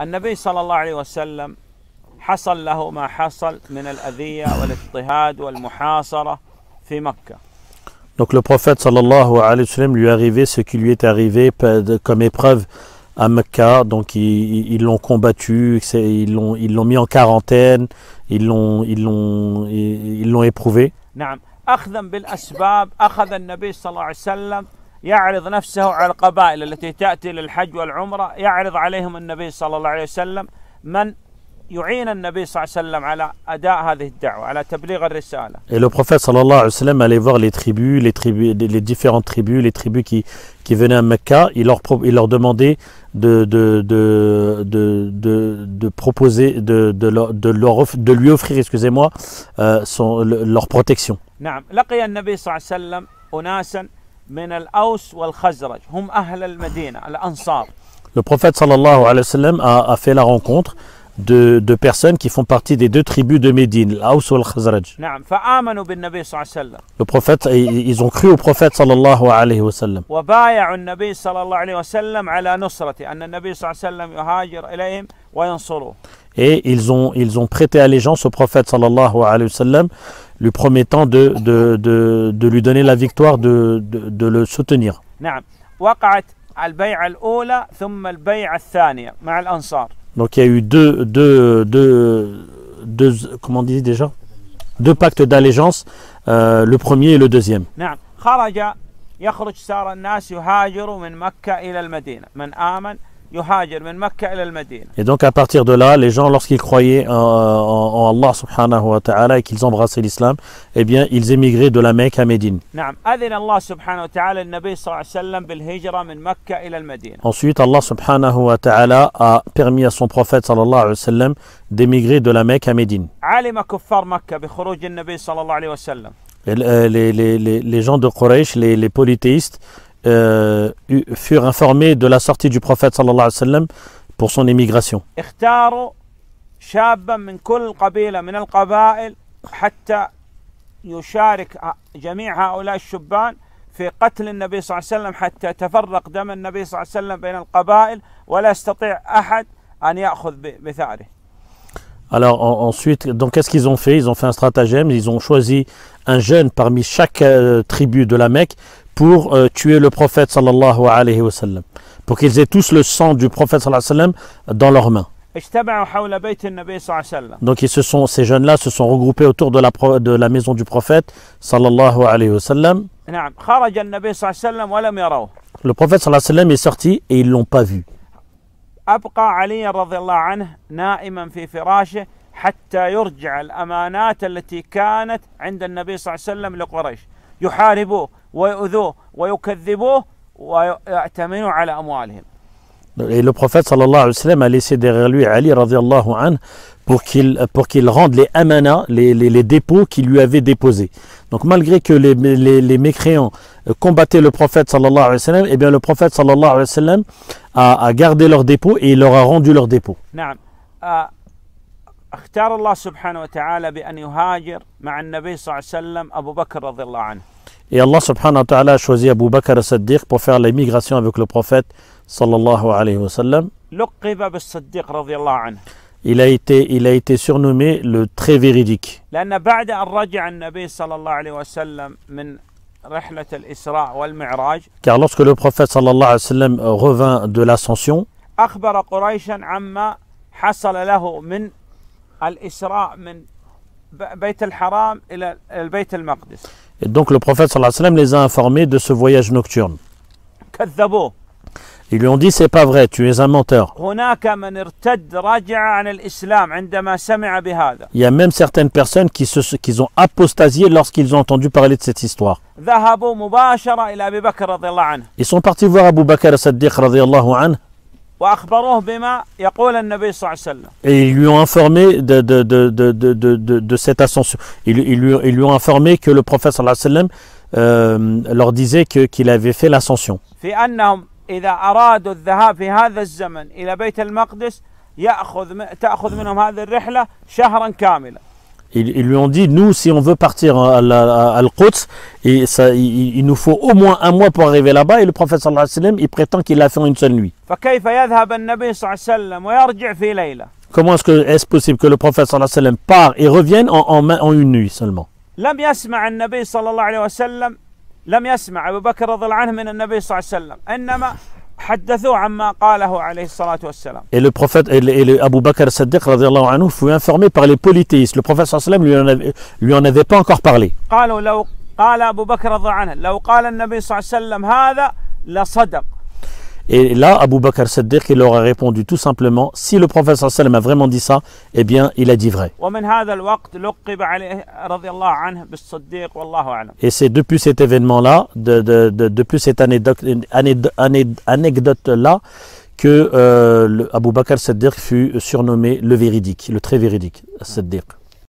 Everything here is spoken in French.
النبي صلى الله عليه وسلم حصل له ما حصل من الأذية والاضطهاد والمحاصرة في مكة Donc le prophète sallallahu alayhi wa sallam lui est arrivé ce qui lui est arrivé comme épreuve à Mecca. Donc ils l'ont combattu, ils l'ont mis en quarantaine, ils l'ont ils l'ont ils l'ont éprouvé. نعم أخذا بالأسباب أخذ النبي صلى الله عليه وسلم يعرض نفسه على القبائل التي تأتي للحج والعمرة يعرض عليهم النبي صلى الله عليه وسلم من يعين النبي صلى الله عليه وسلم على أداء هذه الدعوة على تبليغ الرسالة. Et le prophète صلى الله عليه وسلم allait voir les tribus, les tribus, les différentes tribus, les tribus qui qui venaient à Mecca, il leur il leur demandait de de de de de, de proposer de de leur, de, leur offre, de lui offrir excusez-moi euh, son leur protection. نعم لقي النبي صلى الله عليه وسلم أناسا من الأوس والخزرج هم أهل المدينة الأنصار Le prophète sallallahu alayhi wa sallam a, a fait la rencontre de, de personnes qui font partie des deux tribus de Médine, l'Aus et l'Khazraj. Le prophète, ils ont cru au prophète sallallahu alayhi wa sallam. وبايعوا النبي صلى الله عليه وسلم et ils ont, ils ont prêté allégeance au prophète sallallahu alayhi wa sallam, lui promettant de, de, lui donner la victoire, de, le soutenir. Donc il y a eu deux, deux, deux, comment déjà Deux pactes d'allégeance, euh, le premier et le deuxième. Et donc à partir de là, les gens, lorsqu'ils croyaient en, Allah subhanahu wa ta'ala et qu'ils embrassaient l'islam, eh bien ils émigraient de la Mecque à Médine. Ensuite, Allah subhanahu wa ta'ala a permis à son prophète sallallahu alayhi wa sallam d'émigrer de la Mecque à Médine. Euh, les, les gens de Quraysh, les polythéistes, euh, furent informés de la sortie du prophète sallallahu alayhi wa sallam pour son émigration. يشارك جميع هؤلاء الشبان في قتل النبي صلى الله عليه وسلم حتى يتفرق دم النبي صلى الله عليه وسلم بين القبائل ولا يستطيع احد ان ياخذ بثاره Alors ensuite, donc qu'est-ce qu'ils ont fait Ils ont fait un stratagème, ils ont choisi un jeune parmi chaque euh, tribu de la Mecque pour euh, tuer le prophète sallallahu alayhi wa pour qu'ils aient tous le sang du prophète sallallahu alayhi wa dans leurs mains. Donc ces jeunes-là se sont regroupés autour de la, de la maison du prophète sallallahu alayhi wa sallam. Le prophète sallallahu alayhi wa est sorti et ils ne l'ont pas vu. أبقى علي رضي الله عنه نائما في فراشه حتى يرجع الأمانات التي كانت عند النبي صلى الله عليه وسلم لقريش يحاربوه ويؤذوه ويكذبوه ويأتمنوا على أموالهم Et le prophète sallallahu alayhi wa sallam a laissé derrière lui Ali radiallahu anhu pour qu'il pour qu'il rende les amana, les, les, les dépôts qu'il lui avait déposés. Donc malgré que les, les, les mécréants euh, combattaient le prophète sallallahu alayhi wa sallam, et eh bien le prophète sallallahu alayhi wa sallam a, a gardé leurs dépôts et il leur a rendu leurs dépôts. اختار الله سبحانه وتعالى بأن يهاجر مع النبي صلى الله عليه وسلم أبو بكر رضي الله عنه Et Allah subhanahu wa ta'ala a choisi Abu Bakr as-Siddiq pour faire l'émigration avec le prophète sallallahu alayhi wa sallam. لقب بالصديق رضي الله عنه il a été, il a été surnommé le très véridique. Car lorsque le prophète sallallahu alayhi wa sallam revint de l'ascension, et donc le prophète sallallahu alayhi wa sallam les a informés de ce voyage nocturne. Ils lui ont dit c'est pas vrai, tu es un menteur. Il y a même certaines personnes qui, se, qui ont apostasié lorsqu'ils ont entendu parler de cette histoire. Ils sont partis voir Abu Bakr as et ils lui ont informé de, de, cette ascension. Ils, lui, ont informé que le prophète euh, leur disait qu'il avait fait l'ascension. Ils, lui ont dit, nous, si on veut partir à, al et il, nous faut au moins un mois pour arriver là-bas. Et le prophète sallallahu alayhi wa sallam, il prétend qu'il l'a fait en une seule nuit. Comment est-ce que possible que le prophète sallallahu alayhi sallam part et revienne en, en une nuit seulement لم يسمع أبو بكر رضي الله عنه من النبي صلى الله عليه وسلم إنما حدثوه عما قاله عليه الصلاة والسلام. Et le prophète et, le, et le Abu Bakr رضي الله عنه fut informé par les polythéistes. Le prophète وسلم lui en avait, lui en avait pas encore parlé. قالوا لو قال أبو بكر رضي الله عنه لو قال النبي صلى الله عليه وسلم هذا لصدق Et là, Abu Bakr al-Siddiq, il leur a répondu tout simplement, si le prophète sallam a vraiment dit ça, eh bien, il a dit vrai. Et c'est depuis cet événement-là, de, de, de, depuis cette anecdote-là, que euh, Abu Bakr Siddiq fut surnommé le véridique, le très véridique al-Siddiq.